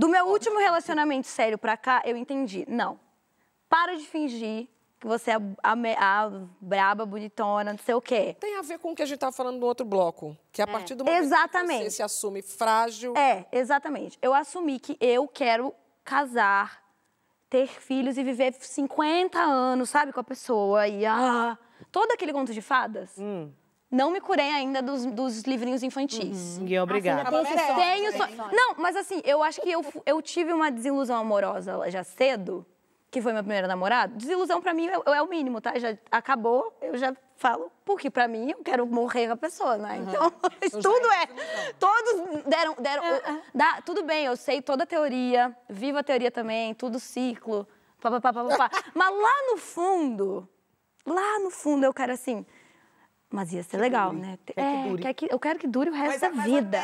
Do meu último relacionamento sério pra cá, eu entendi. Não. Para de fingir que você é a, a, a, braba, bonitona, não sei o quê. Tem a ver com o que a gente estava falando no outro bloco. Que a é. partir do momento exatamente. que você se assume frágil... É, exatamente. Eu assumi que eu quero casar, ter filhos e viver 50 anos, sabe, com a pessoa. E ah, todo aquele conto de fadas. Hum. Não me curei ainda dos, dos livrinhos infantis. Uhum. E obrigada. Assim, tenho né? Não, mas assim, eu acho que eu, eu tive uma desilusão amorosa já cedo, que foi meu primeiro namorado. Desilusão para mim é, é, o mínimo, tá? Já acabou, eu já falo, porque para mim eu quero morrer com a pessoa, né? Uhum. Então, tudo é. Todos deram. deram uhum. dá, tudo bem, eu sei toda a teoria, vivo a teoria também, tudo ciclo, papapá, papapá. mas lá no fundo, lá no fundo eu quero assim mas ia ser legal, né? É, que eu quero que dure o resto da é, vida.